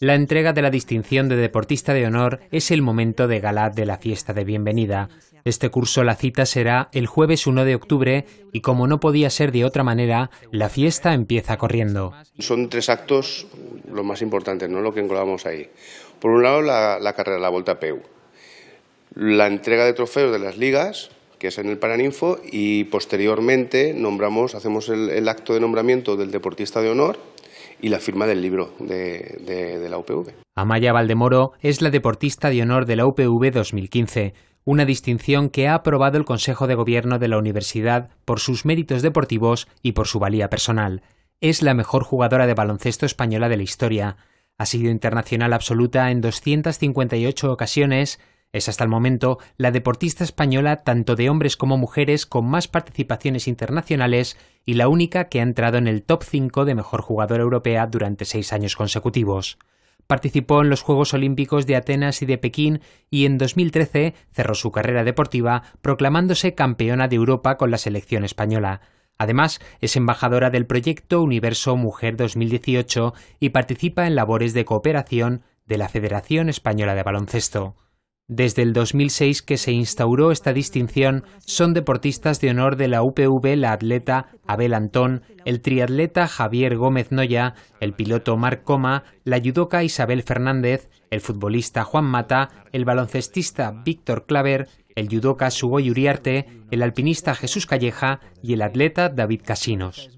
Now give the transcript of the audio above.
La entrega de la distinción de Deportista de Honor es el momento de gala de la fiesta de bienvenida. Este curso la cita será el jueves 1 de octubre y como no podía ser de otra manera, la fiesta empieza corriendo. Son tres actos los más importantes, ¿no? lo que englobamos ahí. Por un lado, la, carrera carrera, la Volta PEU. La entrega de trofeos de las ligas, que es en el Paraninfo, y posteriormente nombramos, hacemos el acto de nombramiento del Deportista de Honor y la firma del libro de, la UPV. Amaya Valdemoro es la deportista de honor de la UPV 2015 una distinción que ha aprobado el Consejo de Gobierno de la Universidad por sus méritos deportivos y por su valía personal. Es la mejor jugadora de baloncesto española de la historia. Ha sido internacional absoluta en 258 ocasiones. Es hasta el momento la deportista española tanto de hombres como mujeres con más participaciones internacionales y la única que ha entrado en el top 5 de mejor jugadora europea durante seis años consecutivos. Participó en los Juegos Olímpicos de Atenas y de Pekín y en 2013 cerró su carrera deportiva proclamándose campeona de Europa con la selección española. Además, es embajadora del proyecto Universo Mujer 2018 y participa en labores de cooperación de la Federación Española de Baloncesto. Desde el 2006 que se instauró esta distinción, son deportistas de honor de la UPV la atleta Abel Antón, el triatleta Javier Gómez Noya, el piloto Marc Coma, la judoka Isabel Fernández, el futbolista Juan Mata, el baloncestista Víctor Claver, el judoca Subo Uriarte, el alpinista Jesús Calleja y el atleta David Casinos.